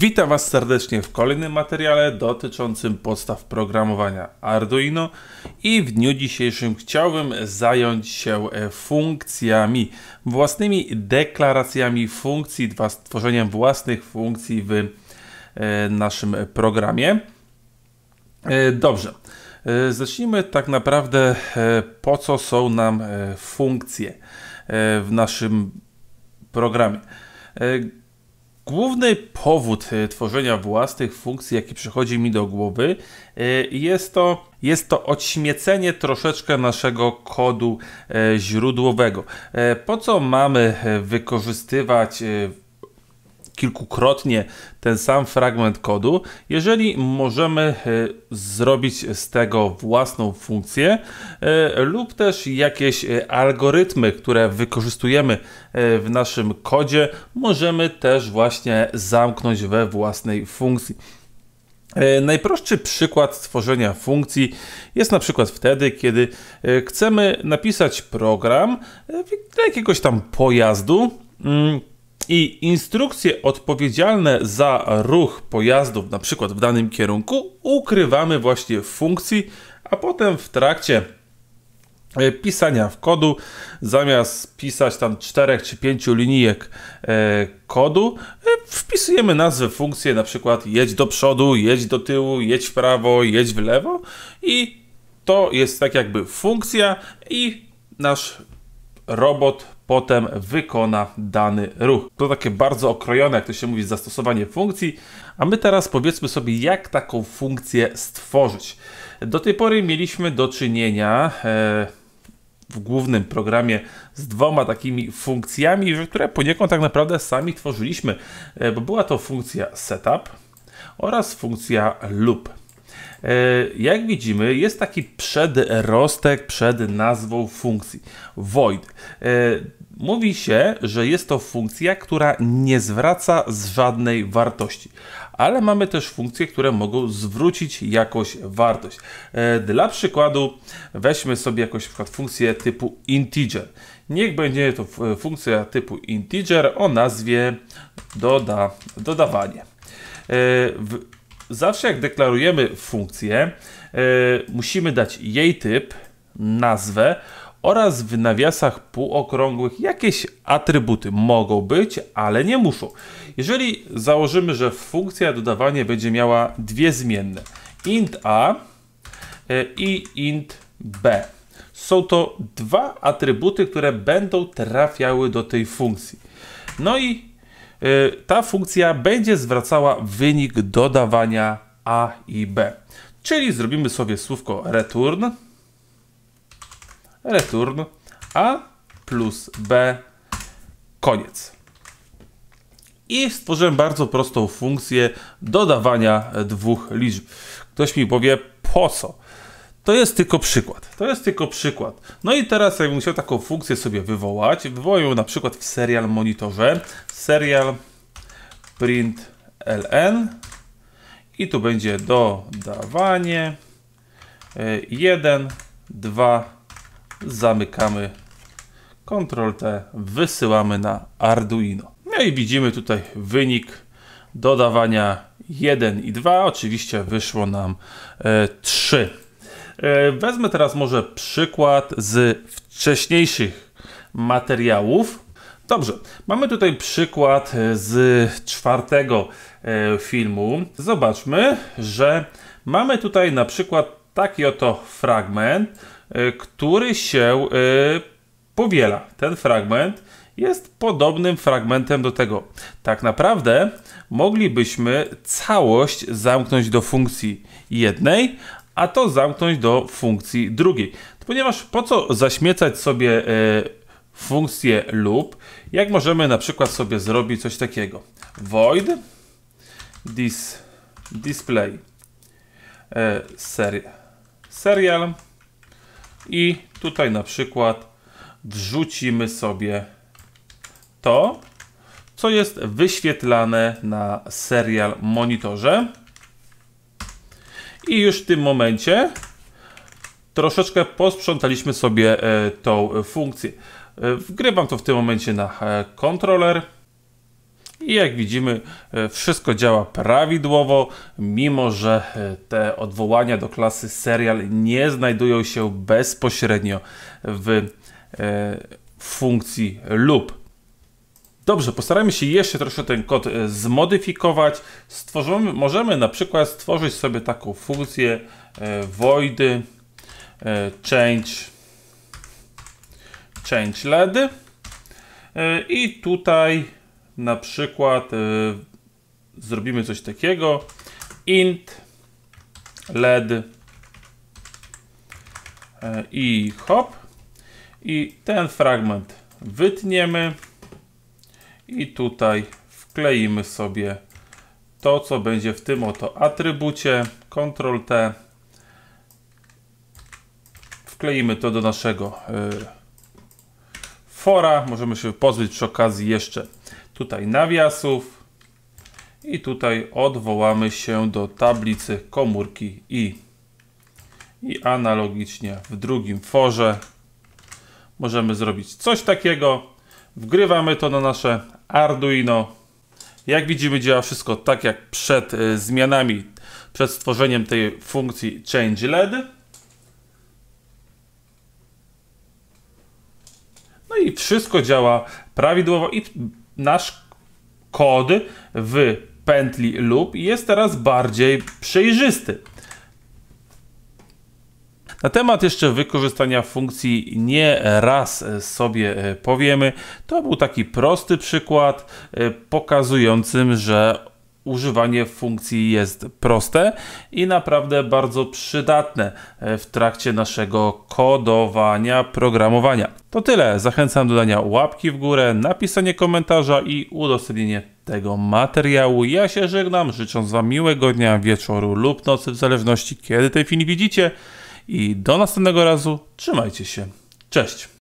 Witam Was serdecznie w kolejnym materiale dotyczącym podstaw programowania Arduino i w dniu dzisiejszym chciałbym zająć się e, funkcjami, własnymi deklaracjami funkcji, tworzeniem własnych funkcji w e, naszym programie. E, dobrze, zacznijmy tak naprawdę po co są nam funkcje w naszym programie. Główny powód e, tworzenia własnych funkcji, jaki przychodzi mi do głowy, e, jest to, jest to odśmiecenie troszeczkę naszego kodu e, źródłowego. Po co mamy wykorzystywać kilkukrotnie ten sam fragment kodu, jeżeli możemy e, zrobić z tego własną funkcję e, lub też jakieś e, algorytmy, które wykorzystujemy w naszym kodzie, możemy też właśnie zamknąć we własnej funkcji. Najprostszy przykład stworzenia funkcji jest na przykład wtedy, kiedy chcemy napisać program dla jakiegoś tam pojazdu mm, i instrukcje odpowiedzialne za ruch pojazdów, na przykład w danym kierunku, ukrywamy właśnie w funkcji, a potem w trakcie e, pisania w kodu, zamiast pisać tam czterech czy pięciu linijek e, kodu, e, wpisujemy nazwę funkcji, na przykład jedź do przodu, jedź do tyłu, jedź w prawo, jedź w lewo i to jest tak jakby funkcja i nasz robot potem wykona dany ruch. To takie bardzo okrojone, jak to się mówi, zastosowanie funkcji, a my teraz powiedzmy sobie, jak taką funkcję stworzyć. Do tej pory mieliśmy do czynienia e, w głównym programie z dwoma takimi funkcjami, które poniekąd tak naprawdę sami tworzyliśmy, e, bo była to funkcja setup oraz funkcja loop. E, jak widzimy, jest taki przedrostek przed nazwą funkcji void. E, mówi się, że jest to funkcja, która nie zwraca z żadnej wartości, ale mamy też funkcje, które mogą zwrócić jakąś wartość. E, dla przykładu weźmy sobie jakąś przykład funkcję typu integer. Niech będzie to funkcja typu integer o nazwie doda, dodawanie zawsze jak deklarujemy funkcję, e, musimy dać jej typ, nazwę oraz w nawiasach półokrągłych jakieś atrybuty mogą być, ale nie muszą. Jeżeli założymy, że funkcja dodawanie będzie miała dwie zmienne int a e, i int b. Są to dwa atrybuty, które będą trafiały do tej funkcji. No i Y, ta funkcja będzie zwracała wynik dodawania A i B. Czyli zrobimy sobie słówko return, return A plus B, koniec. I stworzyłem bardzo prostą funkcję dodawania dwóch liczb. Ktoś mi powie, po co? To jest tylko przykład. To jest tylko przykład. No i teraz jakbym chciał taką funkcję sobie wywołać, Wywołuję ją na przykład w serial monitorze. Serial print ln i tu będzie dodawanie 1, e, 2, zamykamy Ctrl T, wysyłamy na Arduino. No i widzimy tutaj wynik dodawania 1 i 2. Oczywiście wyszło nam 3. E, E, wezmę teraz może przykład z wcześniejszych materiałów. Dobrze, mamy tutaj przykład e, z czwartego e, filmu. Zobaczmy, że mamy tutaj na przykład taki oto fragment, który się powiela. Ten fragment jest podobnym fragmentem do tego. Tak naprawdę moglibyśmy całość zamknąć do funkcji jednej, a to zamknąć do funkcji drugiej. Ponieważ po co zaśmiecać sobie e, funkcję lub, jak możemy na przykład sobie zrobić coś takiego. Void dis, display e, seri, serial i tutaj na przykład wrzucimy sobie to, co jest wyświetlane na serial monitorze. I już w tym momencie troszeczkę posprzątaliśmy sobie e, tą funkcję. E, wgrywam to w tym momencie na e, kontroler. I jak widzimy, wszystko działa prawidłowo, mimo że te odwołania do klasy serial nie znajdują się bezpośrednio w funkcji lub. Dobrze, postaramy się jeszcze troszkę ten kod e, zmodyfikować. Stworzymy, możemy na przykład stworzyć sobie taką funkcję e, voidy e, change, change LED e, i tutaj na przykład e, zrobimy coś takiego int LED e, i hop i ten fragment wytniemy i tutaj wkleimy sobie to, co będzie w tym oto atrybucie. Ctrl T. Wkleimy to do naszego e, fora. Możemy się pozbyć przy okazji jeszcze tutaj nawiasów. I tutaj odwołamy się do tablicy komórki i. I analogicznie w drugim forze możemy zrobić coś takiego. Wgrywamy to na nasze Arduino. Jak widzimy działa wszystko tak jak przed y, zmianami, przed stworzeniem tej funkcji change LED. No i wszystko działa prawidłowo i nasz kod w pętli loop jest teraz bardziej przejrzysty. Na temat jeszcze wykorzystania funkcji nie raz sobie e, powiemy. To był taki prosty przykład e, pokazującym, że używanie funkcji jest proste i naprawdę bardzo przydatne e, w trakcie naszego kodowania, programowania. To tyle. Zachęcam do dania łapki w górę, napisanie komentarza i udostępnienie tego materiału. Ja się żegnam, życząc Wam miłego dnia, wieczoru lub nocy, w zależności kiedy ten film widzicie. I do następnego razu trzymajcie się. Cześć!